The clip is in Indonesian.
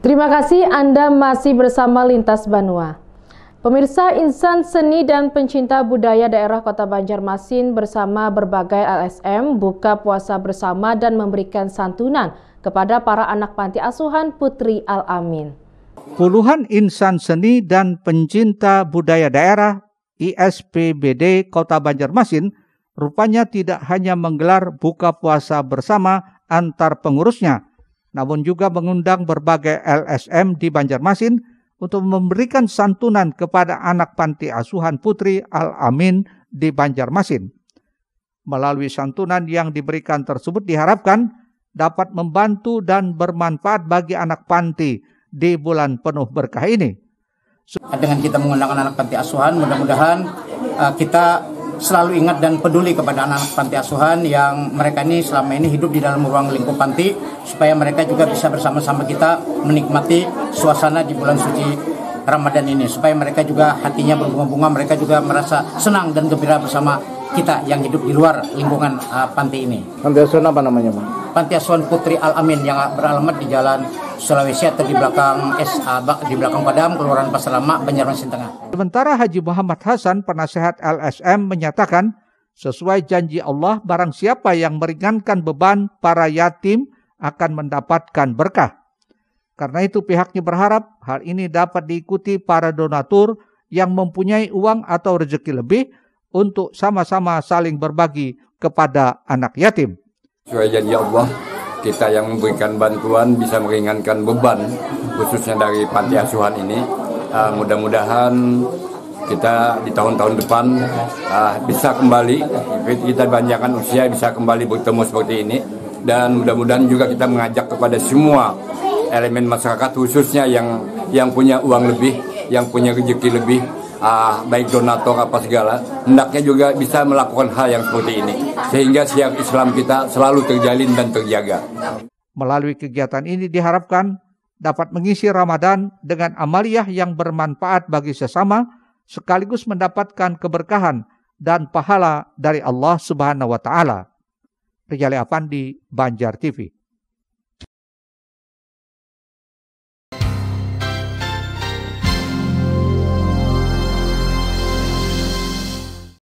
Terima kasih Anda masih bersama Lintas Banua. Pemirsa insan seni dan pencinta budaya daerah Kota Banjarmasin bersama berbagai LSM buka puasa bersama dan memberikan santunan kepada para anak panti asuhan Putri Al-Amin. Puluhan insan seni dan pencinta budaya daerah ISPBD Kota Banjarmasin rupanya tidak hanya menggelar buka puasa bersama antar pengurusnya, namun juga mengundang berbagai LSM di Banjarmasin untuk memberikan santunan kepada anak panti asuhan Putri Al-Amin di Banjarmasin. Melalui santunan yang diberikan tersebut diharapkan dapat membantu dan bermanfaat bagi anak panti di bulan penuh berkah ini. Dengan kita mengundang anak panti asuhan, mudah-mudahan eh, kita selalu ingat dan peduli kepada anak-anak panti asuhan yang mereka ini selama ini hidup di dalam ruang lingkup panti supaya mereka juga bisa bersama-sama kita menikmati suasana di bulan suci Ramadan ini supaya mereka juga hatinya berbunga-bunga mereka juga merasa senang dan gembira bersama kita yang hidup di luar lingkungan uh, panti ini. Panti asuhan apa namanya, Pak? Panti asuhan Putri Al Amin yang beralamat di Jalan Sulawesi atau di belakang SA uh, di belakang Padam, Kelurahan Pasar Lama, Banjarmasin Tengah. Sementara Haji Muhammad Hasan, penasehat LSM menyatakan sesuai janji Allah barang siapa yang meringankan beban para yatim akan mendapatkan berkah. Karena itu pihaknya berharap hal ini dapat diikuti para donatur yang mempunyai uang atau rezeki lebih untuk sama-sama saling berbagi kepada anak yatim. janji Allah, kita yang memberikan bantuan bisa meringankan beban khususnya dari panti asuhan ini. Uh, mudah-mudahan kita di tahun-tahun depan uh, bisa kembali kita banyakkan usia bisa kembali bertemu seperti ini dan mudah-mudahan juga kita mengajak kepada semua elemen masyarakat khususnya yang yang punya uang lebih, yang punya rezeki lebih uh, baik donatur apa segala, hendaknya juga bisa melakukan hal yang seperti ini sehingga siap Islam kita selalu terjalin dan terjaga. Melalui kegiatan ini diharapkan dapat mengisi Ramadan dengan amaliah yang bermanfaat bagi sesama sekaligus mendapatkan keberkahan dan pahala dari Allah Subhanahu wa taala. Rijali Apandi Banjar TV.